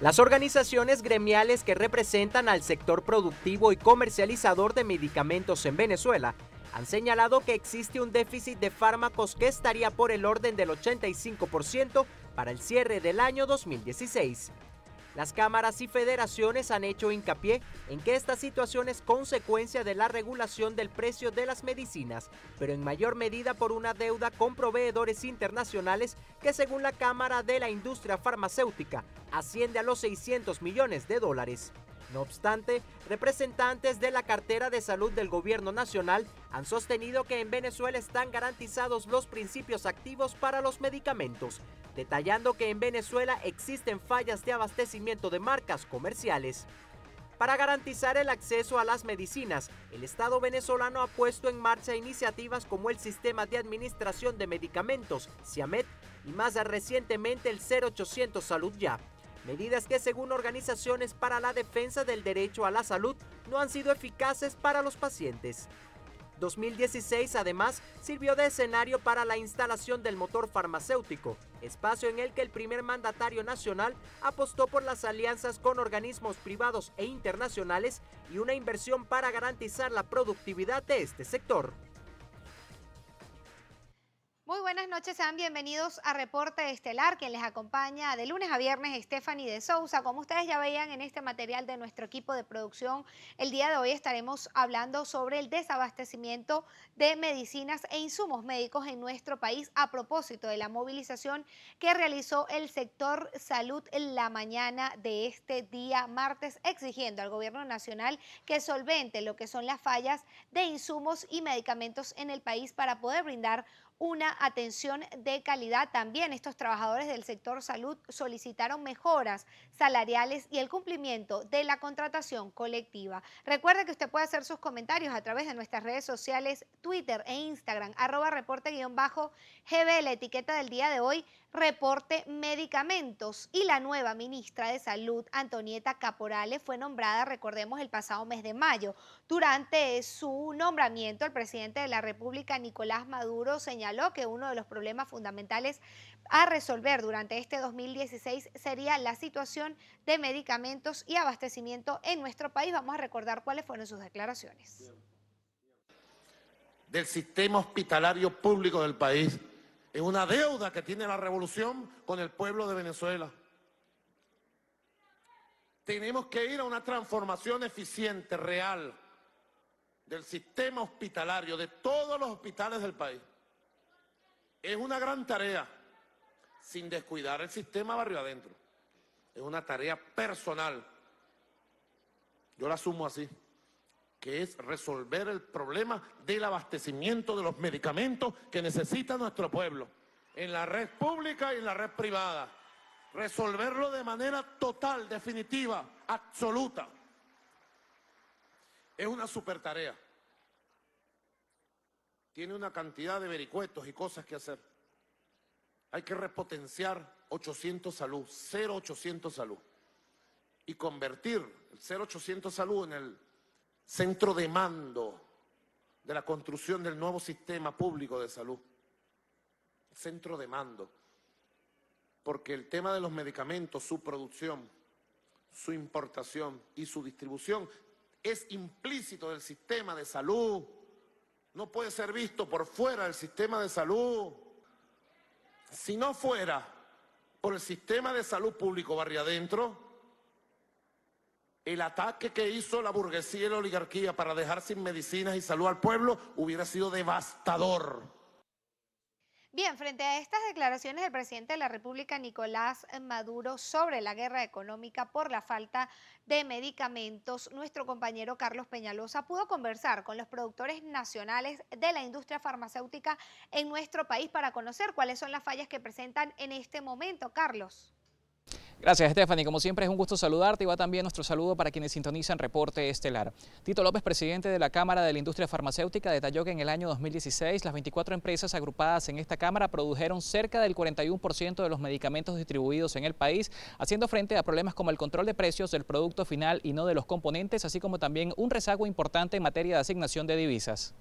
Las organizaciones gremiales que representan al sector productivo y comercializador de medicamentos en Venezuela han señalado que existe un déficit de fármacos que estaría por el orden del 85% para el cierre del año 2016. Las cámaras y federaciones han hecho hincapié en que esta situación es consecuencia de la regulación del precio de las medicinas, pero en mayor medida por una deuda con proveedores internacionales que según la Cámara de la Industria Farmacéutica asciende a los 600 millones de dólares. No obstante, representantes de la cartera de salud del gobierno nacional han sostenido que en Venezuela están garantizados los principios activos para los medicamentos, detallando que en Venezuela existen fallas de abastecimiento de marcas comerciales. Para garantizar el acceso a las medicinas, el Estado venezolano ha puesto en marcha iniciativas como el Sistema de Administración de Medicamentos, CIAMED, y más recientemente el 0800 Salud Ya medidas que según organizaciones para la defensa del derecho a la salud no han sido eficaces para los pacientes. 2016 además sirvió de escenario para la instalación del motor farmacéutico, espacio en el que el primer mandatario nacional apostó por las alianzas con organismos privados e internacionales y una inversión para garantizar la productividad de este sector. Muy buenas noches, sean bienvenidos a Reporte Estelar, quien les acompaña de lunes a viernes Stephanie de Sousa. Como ustedes ya veían en este material de nuestro equipo de producción, el día de hoy estaremos hablando sobre el desabastecimiento de medicinas e insumos médicos en nuestro país a propósito de la movilización que realizó el sector salud en la mañana de este día martes, exigiendo al gobierno nacional que solvente lo que son las fallas de insumos y medicamentos en el país para poder brindar una atención de calidad. También estos trabajadores del sector salud solicitaron mejoras salariales y el cumplimiento de la contratación colectiva. Recuerde que usted puede hacer sus comentarios a través de nuestras redes sociales, Twitter e Instagram, arroba reporte-gb, la etiqueta del día de hoy, reporte medicamentos y la nueva ministra de Salud, Antonieta Caporales, fue nombrada, recordemos, el pasado mes de mayo. Durante su nombramiento, el presidente de la República, Nicolás Maduro, señaló que uno de los problemas fundamentales a resolver durante este 2016 sería la situación de medicamentos y abastecimiento en nuestro país. Vamos a recordar cuáles fueron sus declaraciones. Del sistema hospitalario público del país es una deuda que tiene la revolución con el pueblo de Venezuela. Tenemos que ir a una transformación eficiente, real, del sistema hospitalario, de todos los hospitales del país. Es una gran tarea, sin descuidar el sistema barrio adentro. Es una tarea personal. Yo la asumo así que es resolver el problema del abastecimiento de los medicamentos que necesita nuestro pueblo, en la red pública y en la red privada. Resolverlo de manera total, definitiva, absoluta. Es una super tarea. Tiene una cantidad de vericuetos y cosas que hacer. Hay que repotenciar 800 salud, 0800 salud, y convertir el 0800 salud en el centro de mando de la construcción del nuevo sistema público de salud. Centro de mando. Porque el tema de los medicamentos, su producción, su importación y su distribución es implícito del sistema de salud. No puede ser visto por fuera del sistema de salud. Si no fuera por el sistema de salud público barrio adentro, el ataque que hizo la burguesía y la oligarquía para dejar sin medicinas y salud al pueblo hubiera sido devastador. Bien, frente a estas declaraciones del presidente de la República, Nicolás Maduro, sobre la guerra económica por la falta de medicamentos, nuestro compañero Carlos Peñalosa pudo conversar con los productores nacionales de la industria farmacéutica en nuestro país para conocer cuáles son las fallas que presentan en este momento, Carlos. Gracias, Stephanie. Como siempre, es un gusto saludarte y va también nuestro saludo para quienes sintonizan Reporte Estelar. Tito López, presidente de la Cámara de la Industria Farmacéutica, detalló que en el año 2016 las 24 empresas agrupadas en esta Cámara produjeron cerca del 41% de los medicamentos distribuidos en el país, haciendo frente a problemas como el control de precios del producto final y no de los componentes, así como también un rezago importante en materia de asignación de divisas.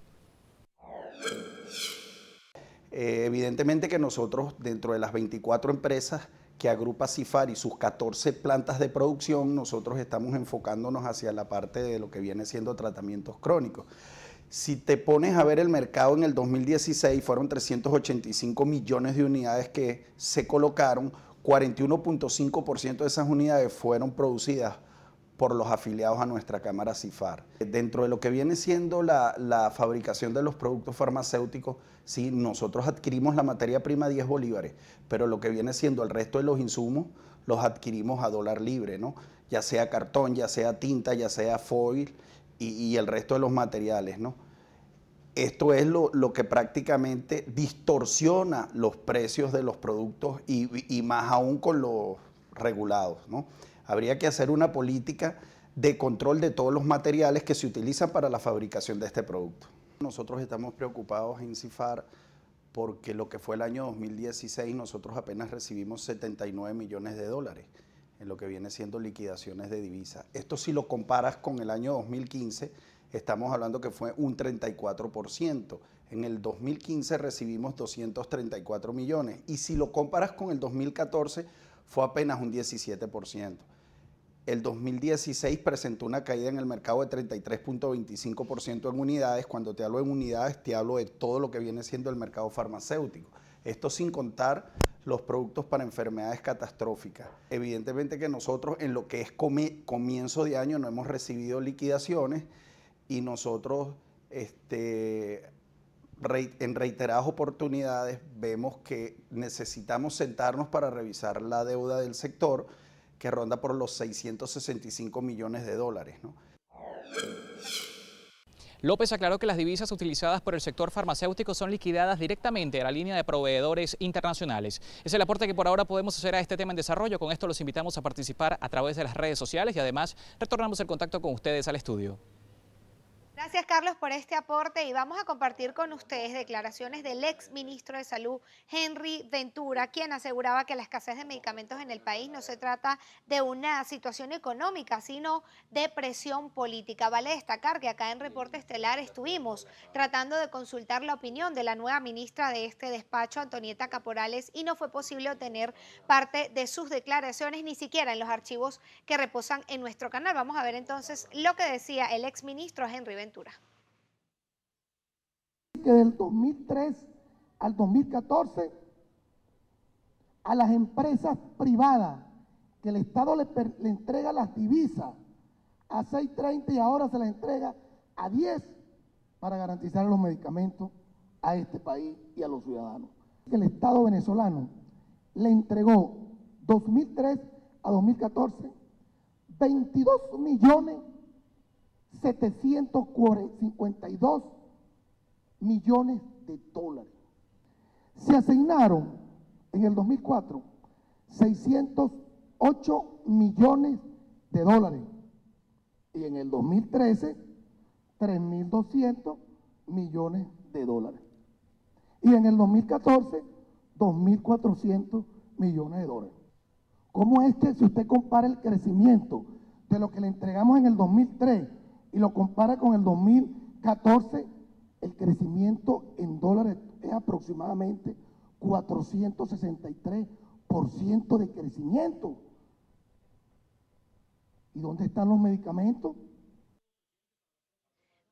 Eh, evidentemente que nosotros, dentro de las 24 empresas, que agrupa CIFAR y sus 14 plantas de producción, nosotros estamos enfocándonos hacia la parte de lo que viene siendo tratamientos crónicos. Si te pones a ver el mercado en el 2016, fueron 385 millones de unidades que se colocaron, 41.5% de esas unidades fueron producidas por los afiliados a nuestra Cámara CIFAR. Dentro de lo que viene siendo la, fabricación de los productos farmacéuticos, sí, nosotros adquirimos la materia prima 10 bolívares, pero lo que viene siendo el resto de los insumos los adquirimos a dólar libre, ¿no? ya sea cartón, ya sea tinta, ya sea foil y, el resto de los materiales. ¿no? Esto es lo, lo, que prácticamente distorsiona los precios de los productos y, y más aún con los regulados. ¿no? habría que hacer una política de control de todos los materiales que se utilizan para la fabricación de este producto. Nosotros estamos preocupados en CIFAR porque lo que fue el año 2016 nosotros apenas recibimos 79 millones de dólares en lo que viene siendo liquidaciones de divisas. Esto si lo comparas con el año 2015, estamos hablando que fue un 34%. En el 2015 recibimos 234 millones y si lo comparas con el 2014 fue apenas un 17% el 2016 presentó una caída en el mercado de 33.25% en unidades. Cuando te hablo en unidades, te hablo de todo lo que viene siendo el mercado farmacéutico. Esto sin contar los productos para enfermedades catastróficas. Evidentemente que nosotros en lo que es comienzo de año no hemos recibido liquidaciones y nosotros este, en reiteradas oportunidades vemos que necesitamos sentarnos para revisar la deuda del sector que ronda por los 665 millones de dólares. López aclaró que las divisas utilizadas por el sector farmacéutico son liquidadas directamente a la línea de proveedores internacionales. Es el aporte que por ahora podemos hacer a este tema en desarrollo. Con esto los invitamos a participar a través de las redes sociales y además retornamos el contacto con ustedes al estudio. Gracias, Carlos, por este aporte y vamos a compartir con ustedes declaraciones del ex ministro de Salud, Henry Ventura, quien aseguraba que la escasez de medicamentos en el país no se trata de una situación económica, sino de presión política. Vale destacar que acá en Reporte Estelar estuvimos tratando de consultar la opinión de la nueva ministra de este despacho, Antonieta Caporales, y no fue posible obtener parte de sus declaraciones, ni siquiera en los archivos que reposan en nuestro canal. Vamos a ver entonces lo que decía el ex ministro Henry Ventura. Que del 2003 al 2014, a las empresas privadas que el Estado le, entrega las divisas a 6.30 y ahora se las entrega a 10 para garantizar los medicamentos a este país y a los ciudadanos. El Estado venezolano le entregó 2003 a 2014 22 millones 752 millones de dólares. Se asignaron en el 2004 608 millones de dólares y en el 2013 3.200 millones de dólares. Y en el 2014 2.400 millones de dólares. ¿Cómo es que si usted compara el crecimiento de lo que le entregamos en el 2003 y lo compara con el 2014, el crecimiento en dólares es aproximadamente 463% de crecimiento. ¿Y dónde están los medicamentos?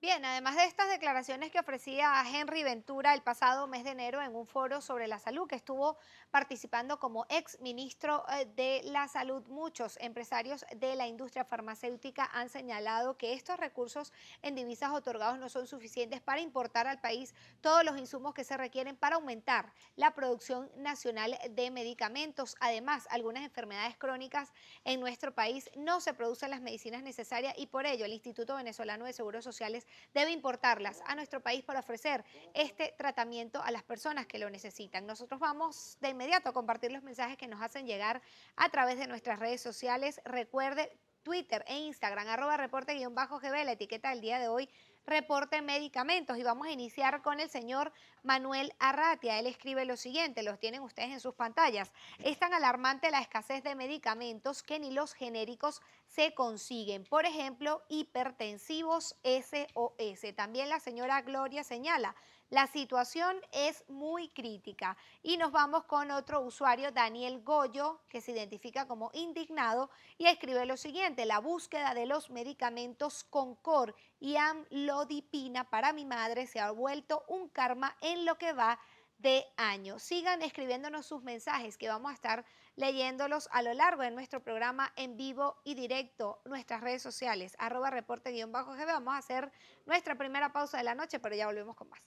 Bien, además de estas declaraciones que ofrecía Henry Ventura el pasado mes de enero en un foro sobre la salud que estuvo participando como ex ministro eh, de la salud, muchos empresarios de la industria farmacéutica han señalado que estos recursos en divisas otorgados no son suficientes para importar al país todos los insumos que se requieren para aumentar la producción nacional de medicamentos. Además, algunas enfermedades crónicas en nuestro país no se producen las medicinas necesarias y por ello el Instituto Venezolano de Seguros Sociales debe importarlas a nuestro país para ofrecer este tratamiento a las personas que lo necesitan. Nosotros vamos de inmediato a compartir los mensajes que nos hacen llegar a través de nuestras redes sociales. Recuerde Twitter e Instagram, arroba reporte-gb, la etiqueta del día de hoy, reporte medicamentos. Y vamos a iniciar con el señor Manuel Arratia. Él escribe lo siguiente, los tienen ustedes en sus pantallas. Es tan alarmante la escasez de medicamentos que ni los genéricos se consiguen. Por ejemplo, hipertensivos SOS. También la señora Gloria señala, la situación es muy crítica. Y nos vamos con otro usuario, Daniel Goyo, que se identifica como indignado y escribe lo siguiente, la búsqueda de los medicamentos Concor y Amlodipina para mi madre se ha vuelto un karma en lo que va de año. Sigan escribiéndonos sus mensajes que vamos a estar leyéndolos a lo largo de nuestro programa en vivo y directo, nuestras redes sociales, arroba reporte-gb. Vamos a hacer nuestra primera pausa de la noche, pero ya volvemos con más.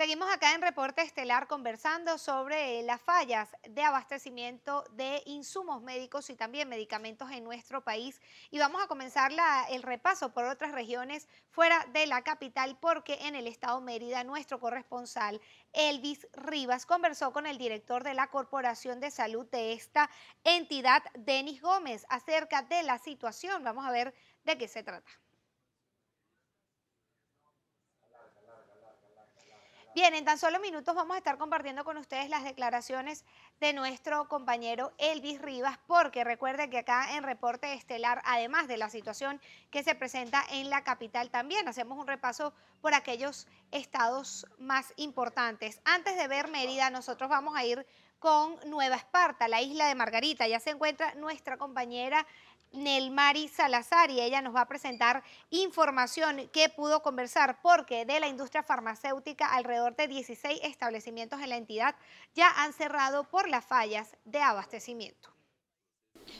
Seguimos acá en Reporte Estelar conversando sobre eh, las fallas de abastecimiento de insumos médicos y también medicamentos en nuestro país. Y vamos a comenzar el repaso por otras regiones fuera de la capital, porque en el estado Mérida nuestro corresponsal Elvis Rivas conversó con el director de la Corporación de Salud de esta entidad, Denis Gómez, acerca de la situación. Vamos a ver de qué se trata. Bien, en tan solo minutos vamos a estar compartiendo con ustedes las declaraciones de nuestro compañero Elvis Rivas, porque recuerde que acá en Reporte Estelar, además de la situación que se presenta en la capital, también hacemos un repaso por aquellos estados más importantes. Antes de ver Mérida, nosotros vamos a ir con Nueva Esparta, la isla de Margarita. Ya se encuentra nuestra compañera Nelmari Salazar y ella nos va a presentar información que pudo conversar porque de la industria farmacéutica alrededor de 16 establecimientos en la entidad ya han cerrado por las fallas de abastecimiento.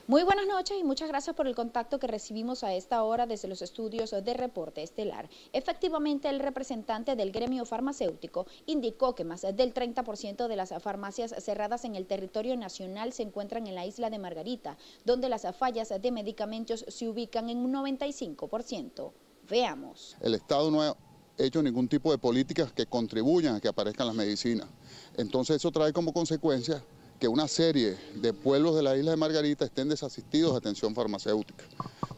Muy buenas noches y muchas gracias por el contacto que recibimos a esta hora desde los estudios de Reporte Estelar. Efectivamente, el representante del gremio farmacéutico indicó que más del 30% de las farmacias cerradas en el territorio nacional se encuentran en la isla de Margarita, donde las fallas de medicamentos se ubican en un 95%. Veamos. El Estado no ha hecho ningún tipo de políticas que contribuyan a que aparezcan las medicinas. Entonces eso trae como consecuencia que una serie de pueblos de la isla de Margarita estén desasistidos de atención farmacéutica.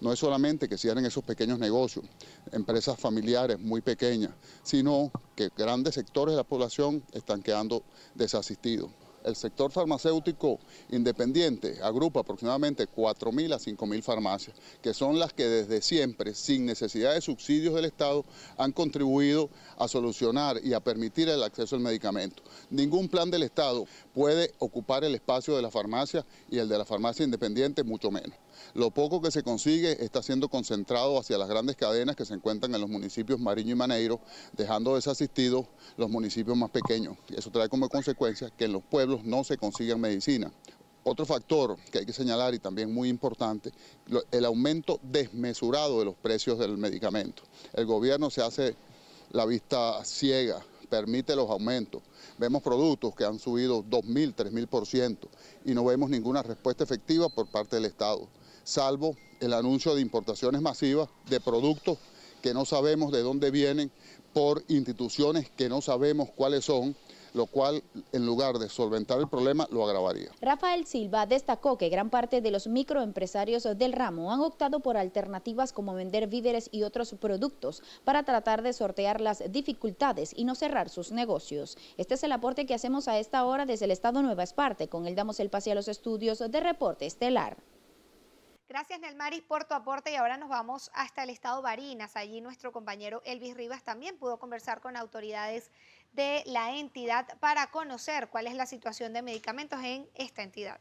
No es solamente que cierren esos pequeños negocios, empresas familiares muy pequeñas, sino que grandes sectores de la población están quedando desasistidos. El sector farmacéutico independiente agrupa aproximadamente 4.000 a 5.000 farmacias, que son las que desde siempre, sin necesidad de subsidios del Estado, han contribuido a solucionar y a permitir el acceso al medicamento. Ningún plan del Estado puede ocupar el espacio de la farmacia y el de la farmacia independiente mucho menos. Lo poco que se consigue está siendo concentrado hacia las grandes cadenas que se encuentran en los municipios Mariño y Maneiro, dejando desasistidos los municipios más pequeños. Eso trae como consecuencia que en los pueblos no se consiguen medicina. Otro factor que hay que señalar y también muy importante, el aumento desmesurado de los precios del medicamento. El gobierno se hace la vista ciega, permite los aumentos. Vemos productos que han subido 2.000, 3.000% y no vemos ninguna respuesta efectiva por parte del Estado salvo el anuncio de importaciones masivas de productos que no sabemos de dónde vienen por instituciones que no sabemos cuáles son, lo cual en lugar de solventar el problema lo agravaría. Rafael Silva destacó que gran parte de los microempresarios del ramo han optado por alternativas como vender víveres y otros productos para tratar de sortear las dificultades y no cerrar sus negocios. Este es el aporte que hacemos a esta hora desde el Estado Nueva Esparte, con el damos el pase a los estudios de Reporte Estelar. Gracias, Nelmaris, por tu aporte. Y ahora nos vamos hasta el estado Barinas. Allí nuestro compañero Elvis Rivas también pudo conversar con autoridades de la entidad para conocer cuál es la situación de medicamentos en esta entidad.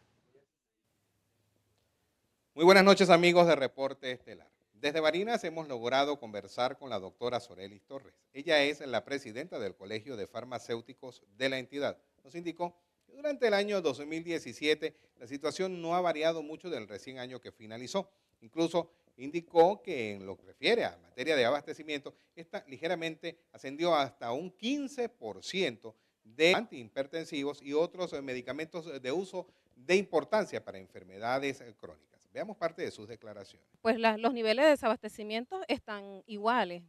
Muy buenas noches, amigos de Reporte Estelar. Desde Barinas hemos logrado conversar con la doctora Sorelis Torres. Ella es la presidenta del Colegio de Farmacéuticos de la entidad. Nos indicó durante el año 2017 la situación no ha variado mucho del recién año que finalizó. Incluso indicó que en lo que refiere a materia de abastecimiento, esta ligeramente ascendió hasta un 15% de antihipertensivos y otros medicamentos de uso de importancia para enfermedades crónicas. Veamos parte de sus declaraciones. Pues los niveles de desabastecimiento están iguales.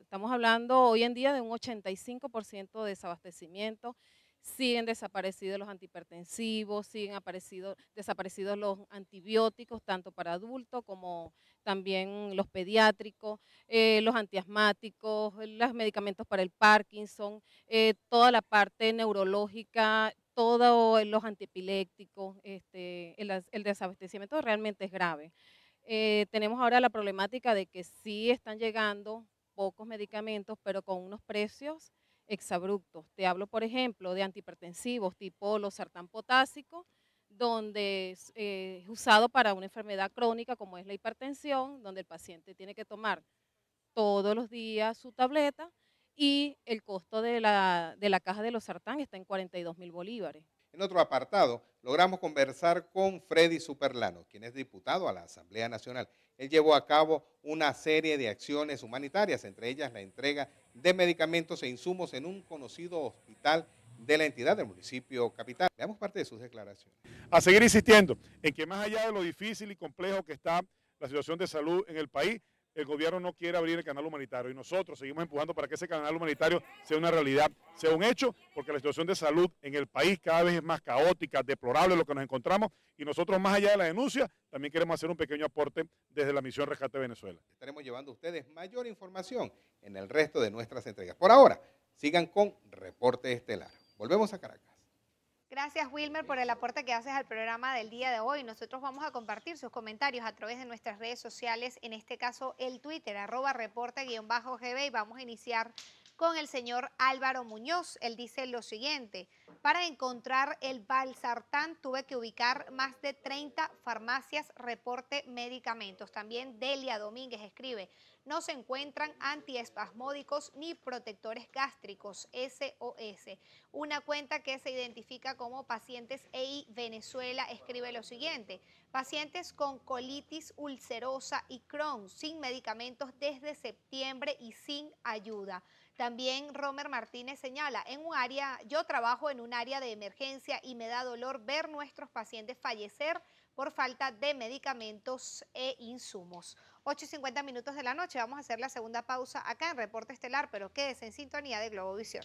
Estamos hablando hoy en día de un 85% de desabastecimiento siguen desaparecidos los antihipertensivos, siguen desaparecidos los antibióticos, tanto para adultos como también los pediátricos, eh, los antiasmáticos, los medicamentos para el Parkinson, eh, toda la parte neurológica, todos los antiepilépticos, este, el, desabastecimiento realmente es grave. Eh, tenemos ahora la problemática de que sí están llegando pocos medicamentos, pero con unos precios exabruptos. Te hablo, por ejemplo, de antihipertensivos tipo los sartán potásico, donde eh, es, usado para una enfermedad crónica como es la hipertensión, donde el paciente tiene que tomar todos los días su tableta y el costo de la, de la caja de los sartán está en 42 mil bolívares. En otro apartado, logramos conversar con Freddy Superlano, quien es diputado a la Asamblea Nacional. Él llevó a cabo una serie de acciones humanitarias, entre ellas la entrega de medicamentos e insumos en un conocido hospital de la entidad del municipio capital. Veamos parte de sus declaraciones. A seguir insistiendo en que más allá de lo difícil y complejo que está la situación de salud en el país, el gobierno no quiere abrir el canal humanitario y nosotros seguimos empujando para que ese canal humanitario sea una realidad, sea un hecho, porque la situación de salud en el país cada vez es más caótica, deplorable lo que nos encontramos y nosotros más allá de la denuncia también queremos hacer un pequeño aporte desde la misión Rescate Venezuela. Estaremos llevando a ustedes mayor información en el resto de nuestras entregas. Por ahora, sigan con Reporte Estelar. Volvemos a Caracas. Gracias Wilmer por el aporte que haces al programa del día de hoy. Nosotros vamos a compartir sus comentarios a través de nuestras redes sociales, en este caso el Twitter, arroba reporte-gb y vamos a iniciar con el señor Álvaro Muñoz. Él dice lo siguiente, para encontrar el Balsartán tuve que ubicar más de 30 farmacias, reporte medicamentos. También Delia Domínguez escribe, no se encuentran antiespasmódicos ni protectores gástricos, SOS. Una cuenta que se identifica como pacientes EI Venezuela escribe lo siguiente, pacientes con colitis ulcerosa y Crohn sin medicamentos desde septiembre y sin ayuda. También Romer Martínez señala, en un área, yo trabajo en un área de emergencia y me da dolor ver nuestros pacientes fallecer por falta de medicamentos e insumos. 8 y 50 minutos de la noche, vamos a hacer la segunda pausa acá en Reporte Estelar, pero quédese en sintonía de Globovisión.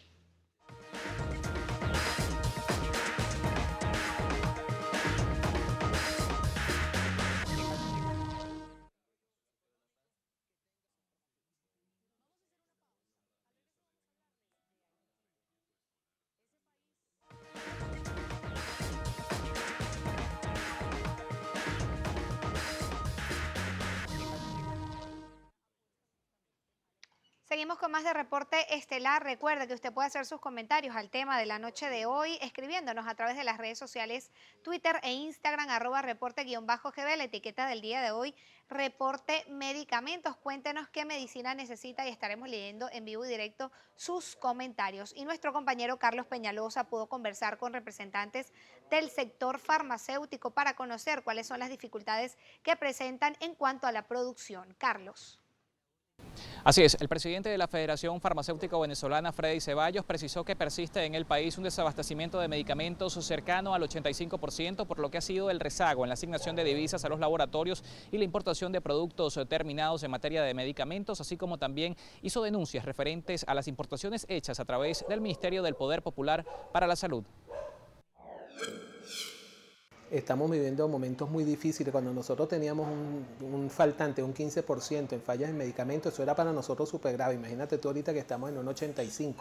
Seguimos con más de Reporte Estelar. Recuerda que usted puede hacer sus comentarios al tema de la noche de hoy escribiéndonos a través de las redes sociales Twitter e Instagram, arroba reporte-gb, la etiqueta del día de hoy, Reporte Medicamentos. Cuéntenos qué medicina necesita y estaremos leyendo en vivo y directo sus comentarios. Y nuestro compañero Carlos Peñalosa pudo conversar con representantes del sector farmacéutico para conocer cuáles son las dificultades que presentan en cuanto a la producción. Carlos. Así es, el presidente de la Federación Farmacéutica Venezolana, Freddy Ceballos, precisó que persiste en el país un desabastecimiento de medicamentos cercano al 85%, por lo que ha sido el rezago en la asignación de divisas a los laboratorios y la importación de productos eh, terminados en materia de medicamentos, así como también hizo denuncias referentes a las importaciones hechas a través del Ministerio del Poder Popular para la Salud estamos viviendo momentos muy difíciles. Cuando nosotros teníamos un, faltante, un 15% en fallas de medicamentos, eso era para nosotros súper grave. Imagínate tú ahorita que estamos en un 85%.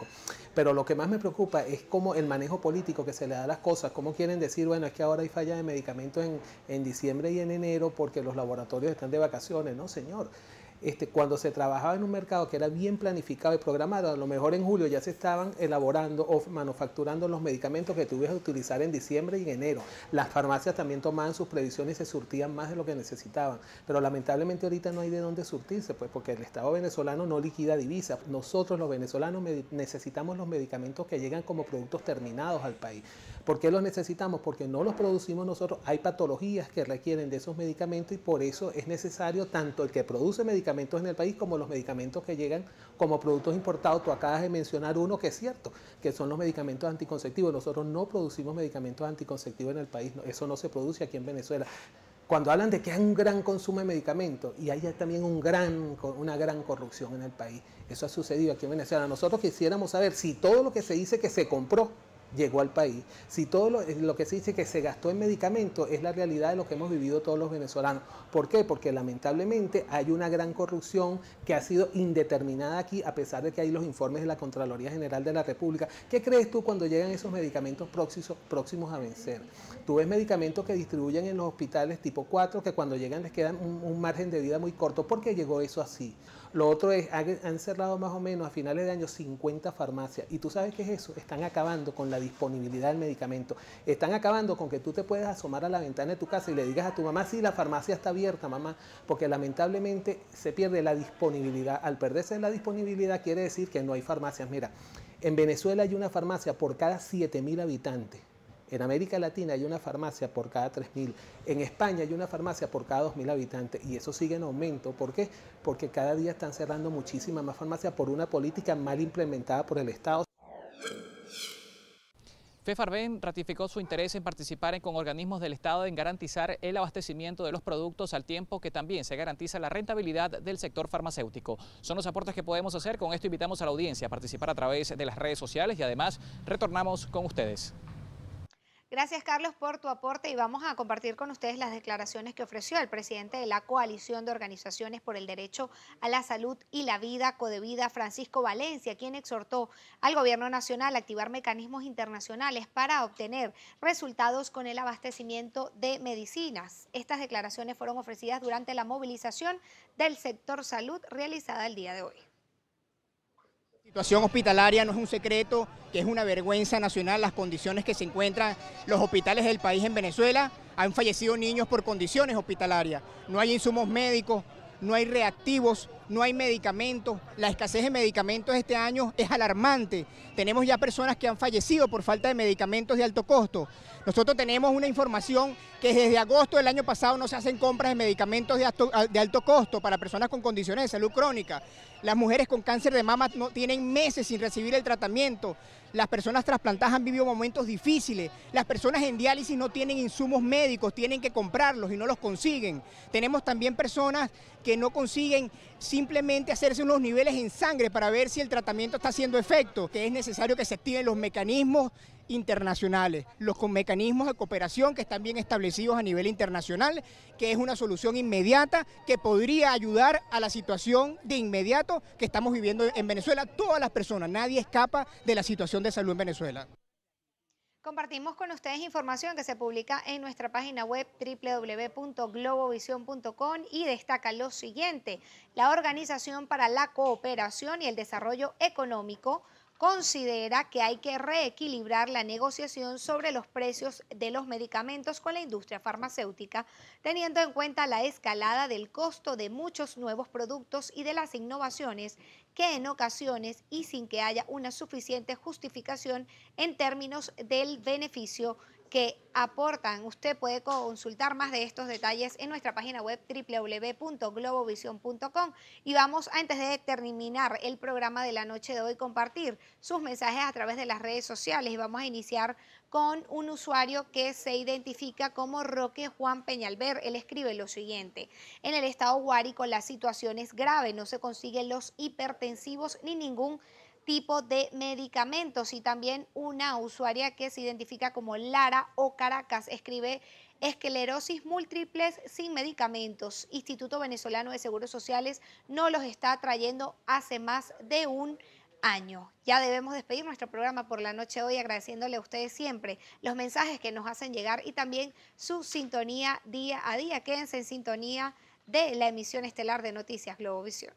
Pero lo que más me preocupa es cómo el manejo político que se le da a las cosas, cómo quieren decir, bueno, es que ahora hay fallas de medicamentos en, en diciembre y en enero porque los laboratorios están de vacaciones. No, señor. Este, cuando se trabajaba en un mercado que era bien planificado y programado, a lo mejor en julio ya se estaban elaborando o manufacturando los medicamentos que tuvieras que utilizar en diciembre y enero. Las farmacias también tomaban sus previsiones y se surtían más de lo que necesitaban, pero lamentablemente ahorita no hay de dónde surtirse, pues porque el Estado venezolano no liquida divisas. Nosotros los venezolanos necesitamos los medicamentos que llegan como productos terminados al país. ¿Por qué los necesitamos? Porque no los producimos nosotros. Hay patologías que requieren de esos medicamentos y por eso es necesario tanto el que produce medicamentos en el país como los medicamentos que llegan como productos importados. Tú acabas de mencionar uno que es cierto, que son los medicamentos anticonceptivos. Nosotros no producimos medicamentos anticonceptivos en el país, eso no se produce aquí en Venezuela cuando hablan de que hay un gran consumo de medicamentos y hay también un gran, una gran corrupción en el país. Eso ha sucedido aquí en Venezuela. Nosotros quisiéramos saber si todo lo que se dice que se compró llegó al país. Si todo eh, lo, que se dice que se gastó en medicamentos es la realidad de lo que hemos vivido todos los venezolanos. ¿Por qué? Porque lamentablemente hay una gran corrupción que ha sido indeterminada aquí, a pesar de que hay los informes de la Contraloría General de la República. ¿Qué crees tú cuando llegan esos medicamentos próximos, próximos a vencer? Tú ves medicamentos que distribuyen en los hospitales tipo 4 que cuando llegan les quedan un margen de vida muy corto. ¿Por qué llegó eso así? Lo otro es, han, cerrado más o menos a finales de año 50 farmacias. Y tú sabes qué es eso. Están acabando con la disponibilidad del medicamento. Están acabando con que tú te puedes asomar a la ventana de tu casa y le digas a tu mamá, sí, la farmacia está abierta, mamá. Porque lamentablemente se pierde la disponibilidad. Al perderse la disponibilidad quiere decir que no hay farmacias. Mira, en Venezuela hay una farmacia por cada 7.000 habitantes. En América Latina hay una farmacia por cada 3.000. En España hay una farmacia por cada 2.000 habitantes. Y eso sigue en aumento. ¿Por qué? Porque cada día están cerrando muchísimas más farmacias por una política mal implementada por el Estado. FEFARBEN ratificó su interés en participar con organismos del Estado en garantizar el abastecimiento de los productos al tiempo que también se garantiza la rentabilidad del sector farmacéutico. Son los aportes que podemos hacer. Con esto invitamos a la audiencia a participar a través de las redes sociales y además retornamos con ustedes. Gracias, Carlos, por tu aporte y vamos a compartir con ustedes las declaraciones que ofreció el presidente de la Coalición de Organizaciones por el Derecho a la Salud y la Vida, Codevida, Francisco Valencia, quien exhortó al Gobierno Nacional a activar mecanismos internacionales para obtener resultados con el abastecimiento de medicinas. Estas declaraciones fueron ofrecidas durante la movilización del sector salud realizada el día de hoy situación hospitalaria no es un secreto, que es una vergüenza nacional las condiciones que se encuentran los hospitales del país en Venezuela. Han fallecido niños por condiciones hospitalarias. No hay insumos médicos, no hay reactivos no hay medicamentos, la escasez de medicamentos este año es alarmante. Tenemos ya personas que han fallecido por falta de medicamentos de alto costo. Nosotros tenemos una información que desde agosto del año pasado no se hacen compras de medicamentos de alto, costo para personas con condiciones de salud crónica. Las mujeres con cáncer de mama no, tienen meses sin recibir el tratamiento. Las personas trasplantadas han vivido momentos difíciles. Las personas en diálisis no tienen insumos médicos, tienen que comprarlos y no los consiguen. Tenemos también personas que no consiguen simplemente hacerse unos niveles en sangre para ver si el tratamiento está haciendo efecto, que es necesario que se activen los mecanismos internacionales, los con mecanismos de cooperación que están bien establecidos a nivel internacional, que es una solución inmediata que podría ayudar a la situación de inmediato que estamos viviendo en Venezuela. Todas las personas, nadie escapa de la situación de salud en Venezuela. Compartimos con ustedes información que se publica en nuestra página web www.globovision.com y destaca lo siguiente. La Organización para la Cooperación y el Desarrollo Económico considera que hay que reequilibrar la negociación sobre los precios de los medicamentos con la industria farmacéutica, teniendo en cuenta la escalada del costo de muchos nuevos productos y de las innovaciones que en ocasiones y sin que haya una suficiente justificación en términos del beneficio que aportan. Usted puede consultar más de estos detalles en nuestra página web www.globovision.com y vamos antes de terminar el programa de la noche de hoy compartir sus mensajes a través de las redes sociales y vamos a iniciar con un usuario que se identifica como Roque Juan Peñalver. Él escribe lo siguiente, en el estado Guárico la situación es grave, no se consiguen los hipertensivos ni ningún tipo de medicamentos. Y también una usuaria que se identifica como Lara o Caracas escribe esclerosis múltiples sin medicamentos. Instituto Venezolano de Seguros Sociales no los está trayendo hace más de un año. Ya debemos despedir nuestro programa por la noche hoy agradeciéndole a ustedes siempre los mensajes que nos hacen llegar y también su sintonía día a día. Quédense en sintonía de la emisión estelar de Noticias Globovisión.